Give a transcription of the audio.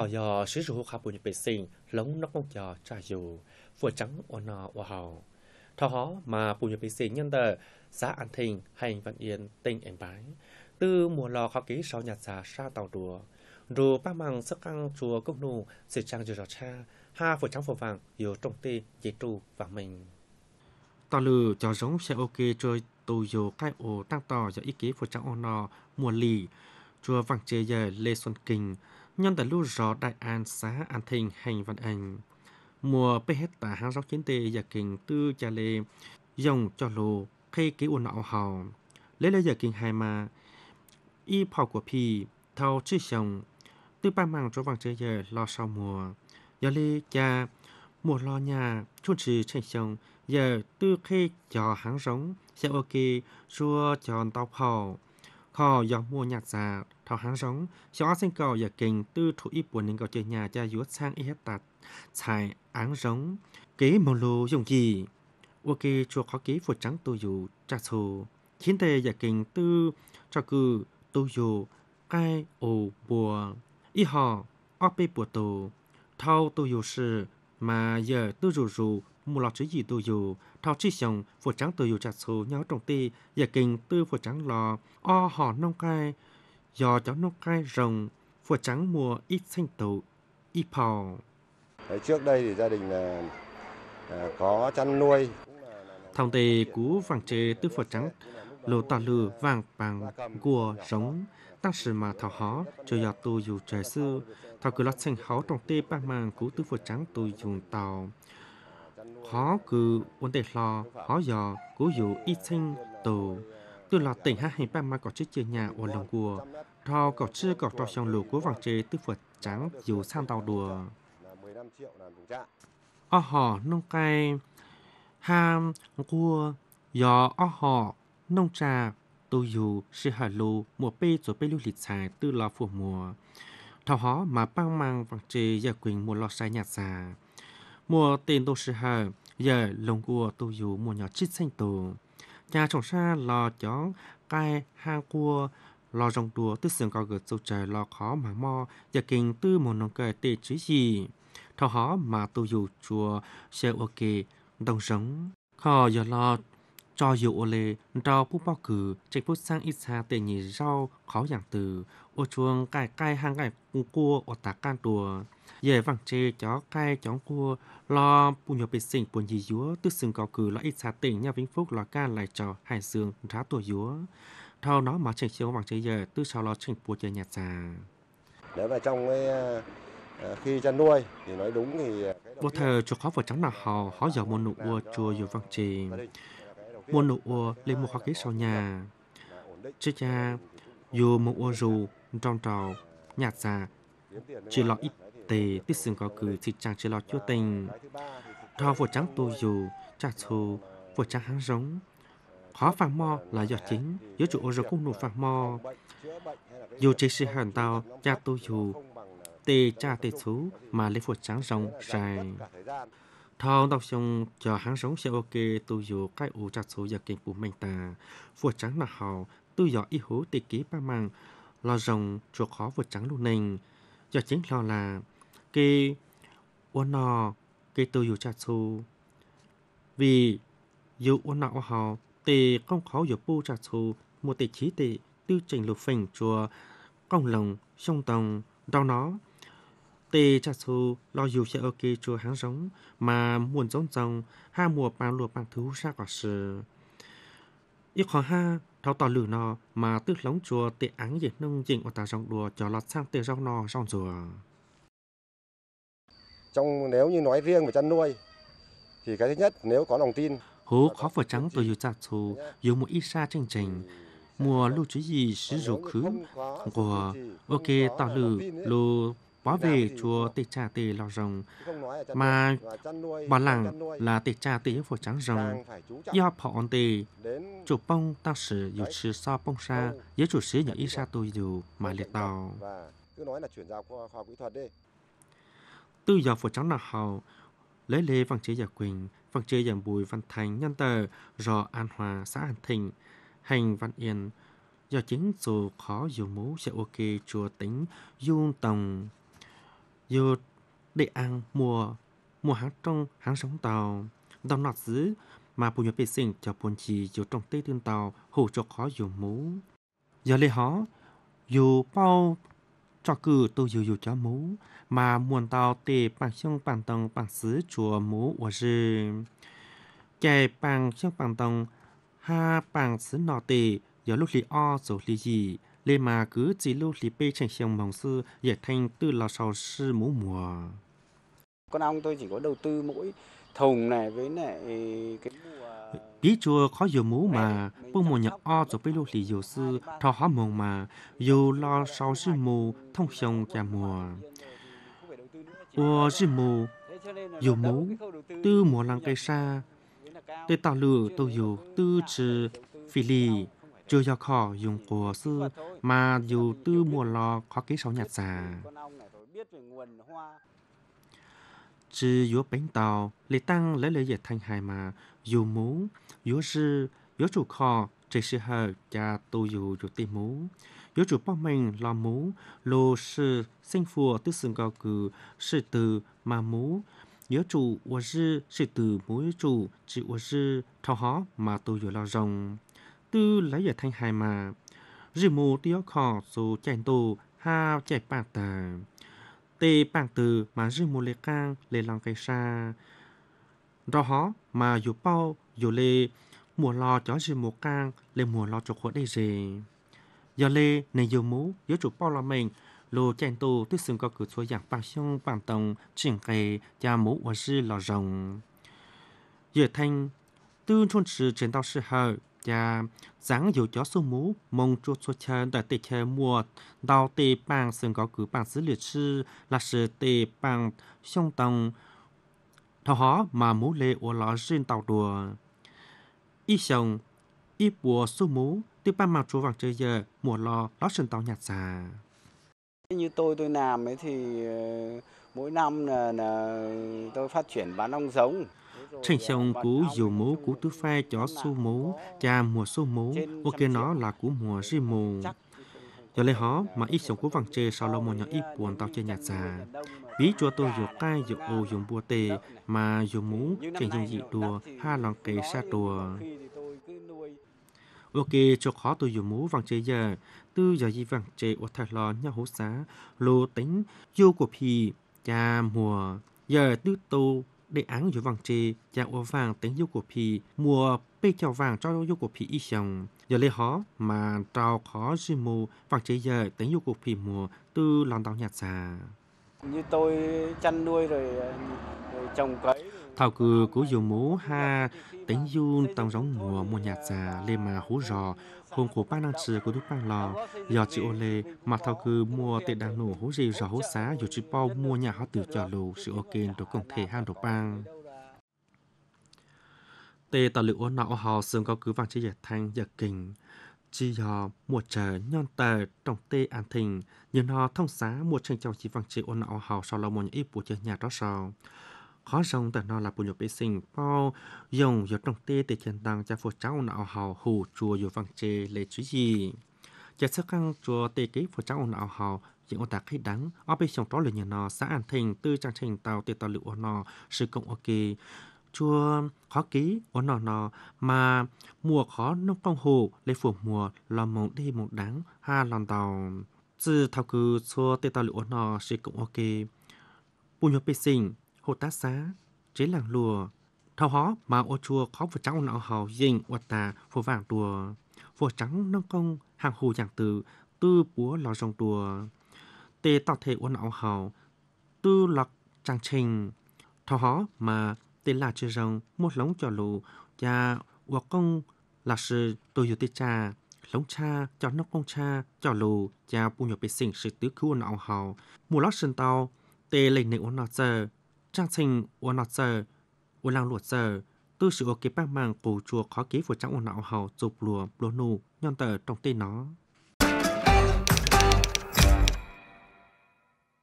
họ ờ, giờ sử dụng khá bùn vệ sinh lóng nóc mong giờ trả dù vừa trắng o nò o hào thọ hó mà bùn vệ sinh nhân tờ xã an thịnh hành văn yên tỉnh em bái từ mùa lò khó ký sáu nhà già xa tàu đùa rồi ba màng sức căng chùa công nù sẽ trang dù rõ cha ha vừa trắng vừa vàng dù trong ti dễ trù và mình tỏ lừ cho giống xe ok chơi tù dù cái ổ tăng tỏ do ý ký vừa trắng o nò mùa lì chùa vàng chê giờ lê xuân kinh nhân tại lưu rõ đại an xá an thình hành văn ảnh mùa bê hết tả hàng rau chiến tê và kinh tư cha lê dòng cho lô khê kế ồn ảo hào lấy lấy giờ kinh hai mà y phò của phi thao chữ chồng tư ba mạng cho vàng chơi giờ lo sau mùa giờ lê cha mùa lo nhà chôn trừ chạy chồng giờ tư khê cho hàng rống sẽ ok xua tròn tóc phò khó giờ mua nhạc già thảo hàng sống cho sinh cầu giờ kinh tư thủ y buồn nên cầu chơi nhà cha yuốt sang hết tạt xài áng giống kế mông lô dùng gì ok chùa khó kế phụ trắng tôi dù cha sù chiến tề giờ kinh tư cho cư tôi dù ai ồ bùa y họ ọp bùa tổ thâu tôi dù sư mà giờ tôi dù dù một lọ chữ gì tôi dù thao chi xong phổ trắng tôi dù chặt số nhau trong ti giờ kinh tư phổ trắng lò o hò nông cai giò cháu nông cai rồng phổ trắng mùa ít xanh tụ ít pò trước đây thì gia đình là à, có chăn nuôi thông tề cú vàng chế tư phổ trắng lô tà lư vàng bằng gùa rống tăng sự mà thảo hó cho giọt tôi dù trời sư thảo cứ lót xanh hó trong tê bang màng cú tư phổ trắng tôi dùng tàu khó cứ vấn đề lo khó giờ cố dụ ít sinh tù từ là tỉnh hai hình ba mà có chiếc chia nhà ở lòng của thò có chưa có trò trong lũ của vàng chế tư phật trắng dù sang tàu đùa ở họ nông cây ham cua gió ở họ nông trà tu dù sư hà lù mùa pê rồi pê lưu lịch xài tư là phù mùa thảo hó mà băng mang vàng chế giải quyền mùa lọt sai nhạt già mùa tiền tôi sư hà giờ lồng cua tu dù mùa nhỏ chít xanh tù nhà trồng xa lò chó cai hang cua lò rồng đùa tư sườn cao gợt sâu trời lò khó mà mò giờ kinh tư một nông cờ tê chứ gì thọ hó mà tu dù chùa xe ô kê đồng sống khó giờ lò cho dù ô lê rau bút bao cử chạy bút sang ít xa tệ nhì rau khó giảng từ ô chuông cái cái hàng cái cua ở tạc can tùa về vàng chê chó cái chó cua lo bù nhập bị sinh buồn gì dúa tư xưng có cử lo ít xa tỉnh nhà vĩnh phúc lo can lại trò hải dương rá tùa dúa thao nó mà chỉnh chiếu vàng chê giờ tư sau lo chỉnh bùa chơi nhà già nếu mà trong cái ờ, khi chăn nuôi thì nói đúng thì bố ờ, thờ chuột khó vợ trắng là họ họ giờ mua nụ ua chùa dù vàng chê mua nụ ua lên một hoa kế sau nhà chứ cha dù một ua dù trong trò nhạt già chỉ lo ít tề tích xương có cử thì chàng chỉ lo chưa tình thò vừa trắng tu dù chả thù vừa trắng hắn giống khó phản mo là do chính giữa chủ ô rồi cũng nụ phản mo dù chỉ sự hàn tàu cha tu dù tề cha tề thú mà lấy vừa trắng rồng dài thò đọc xong cho hắn giống sẽ ok tu dù cái ủ chặt số giờ kinh của mình ta vừa trắng là họ tu dọ y hú tề ký ba màng lo rồng chùa khó vượt trắng lụ nình do chính lo là kê uốn nò kê tư dù chặt xu vì dù uốn nọ họ tề không khó dù bu chặt xu một tề trí tề tiêu trình lục phình chùa công lồng trong tòng đau nó tê chặt xu lo dù sẽ ok chùa háng giống mà muôn giống dòng ha mùa bao lùa bằng thứ ra quả sự ít khó ha thao tỏ lử nò mà tức lóng chùa tệ áng dịch nông dịnh của ta rong đùa cho lọt sang tệ rau nò rong rùa. Trong nếu như nói riêng về chăn nuôi thì cái thứ nhất nếu có lòng tin. Hố khó phải trắng tôi dù chạc thù, dù một ít xa trình trình, mùa lưu chú gì sử dụng khứ của ok tỏ lử lô bỏ về chùa Tịch Trà Tỳ Lò Rồng, mà bà làng là Tịch Trà Tỳ Phổ Trắng Rồng, do họ On Tỳ, chủ bông tăng sử dù sư so bông sa với chủ sĩ nhỏ y sa tu dù mà liệt tàu. từ giờ Phổ Trắng Nà Hầu, lấy lê văn chế giả Quỳnh, văn chế giả Bùi Văn Thành, Nhân Tờ, Rò An Hòa, xã An Thịnh, Hành Văn Yên, do chính dù khó dù mũ sẽ ok chùa tính dung tòng dù để ăn mua mua hàng trong hàng sống tàu tàu nọt dữ mà bùn nhập vệ sinh cho buồn chỉ vô trong tây tương tàu hủ cho khó dù mũ giờ lê hó dù bao cho cử tôi dù dù cho mũ mà muốn tàu tề bằng xương bằng tầng bằng xứ chùa mũ của dư chạy bằng xương bằng tầng ha bằng xứ nọ tề giờ lúc lý o số lý gì lê mà cứ chỉ lưu lý bê chẳng xiang mong sư dạy thanh tư là sao sư mũ mùa. Con ong tôi chỉ có đầu tư mỗi thùng này với lại cái Tí chùa khó dù mũ mà, bông mùa nhạc o cho bê lưu lý dù sư, thọ hóa mộng mà, dù lo sao sư mù, thông xiong cha mùa. Ủa sư mù, dù mũ, tư mùa lăng cây xa, tê tạo lửa tôi dù tư trừ phi lì, chưa cho khó dùng của sư mà dù tư mùa lò có ký sáu nhạt già. Chứ yếu bánh tàu, lì tăng lấy lấy dạy thanh hài mà, dù mú, yếu sư, yếu chủ khó, chỉ sư hờ, cha tu dù chủ tìm mú. Yếu chủ bóng mình lo mú, lô sư, sinh phùa tư sừng cao cử, sư từ mà mú. Yếu chủ, ua sư, sư từ mú yếu chủ, chỉ ua sư, thao hó mà tu dù lo rồng tư lấy giờ thanh hài mà rì mù tiêu khỏ số chạy tù ha chạy bạc tà tê bạc từ mà rì mù lê cang lê lòng cây xa đó hó mà dù bao dù lê mùa lo cho rì mù cang lê mùa lo cho khuất đây gì giờ lê này dù mũ giữa chủ bao là mình lô chạy tù tuyết sừng có cửa số dạng bạc xông bạc tổng chuyển kề cha mũ và rì lò rồng giờ thanh tư chôn trừ trên tao sư hợi cha giáng dù chó số mũ mong chua chua chân đã tệ chơi mùa đào tệ bằng sừng có cử bằng dữ liệu sư là sự tệ bằng sông tông thọ hó mà mũ lê của lọ riêng tàu đùa y sông y bùa số mũ từ ban mặt chúa vàng chơi giờ mùa lò lọ sừng tàu nhạt xà như tôi tôi làm ấy thì ờ, mỗi năm là, là tôi phát triển bán ong giống trên sông cú dù mũ cú tứ phai chó su mú, cha mùa su mú, ô kia nó là cú mùa ri mù. Giờ lấy họ mà ít sống cú vàng chê sau lâu một nhỏ ít buồn tao chơi nhạt già. Ví chua tôi dù cai dù ô dùng bùa tề mà dù mũ trên dùng dị đùa ha lòng kề xa đùa. Ok, cho khó tôi dù mũ vàng chê giờ, tư giờ gì vàng chê ô thật lò nhá hố xá, lô tính, vô của phi cha mùa, giờ tư tô đề án giữ vàng trì chàng ua vàng tính yêu của phi mùa bê chào vàng cho yêu của phi y chồng giờ lê hó mà trào khó dư mù vàng trì giờ tính yêu của phi mùa từ lòng đào nhạt già như tôi chăn nuôi rồi, rồi trồng cờ Thảo cử cố dù mũ ha tính du tông giống mùa mùa nhạt già lên mà hú rò hôm của ba năng trừ của đúc bang lò do chị ô lê mà thảo cử mùa tệ đang nổ hú gì rò hú xá dù chị bao mua nhà họ từ trò lù sự ok đồ công thể hang đồ bang tê tà lựu ô nọ hò sương có cứ vàng chi giải thanh giải kình chi hò mùa trời nhon tờ trong tê an thình nhưng họ thông xá mùa tranh trong chi vàng chi ô nọ hò sau lâu mùa một ít bộ chơi nhà đó sao khó rong tận nó là bùn nhục bế sinh bao dùng giọt trong tê tê chân tăng cho phụ cháu nào hào hù chùa dù vang chê lệ chú gì chả sức khăn chùa tê kế phụ cháu nào hào chỉ ông ta khí đắng ở bên trong đó là nhà nó xã an thành tư trang thành tàu tê tàu lựu nó sự cộng ok chùa khó ký ở nó nó mà mùa khó nông công hồ lấy phủ mùa lò mộng đi mộng đắng ha lòng tàu từ thao cư chùa tê tàu lựu nó sự cộng ok bùn nhục bế sinh hồ tá xá, chế làng lùa, thao hó mà ô chua khó vừa trắng nọ hào dình ô tà phổ vàng tùa, phổ trắng nâng công hàng hồ giảng từ tư búa lò rồng tùa, tê tạo thể ô nọ hào, tư lọc trang trình, thao hó mà tê là chơi rồng một lóng cho lù, cha ô công là sư tôi dù tê cha, lống cha cho nó công cha cho lù cha bu nhập bê sinh sự tứ cứu ô nọ hào, mùa lót sân tàu tê lên nệ ô nọ giờ trang trình của nọt sờ của làng luật sờ tư sự ở kế bang mạng của chùa khó ký của trang ổn não hầu dục lùa lùa nụ, nhon tờ trong tay nó.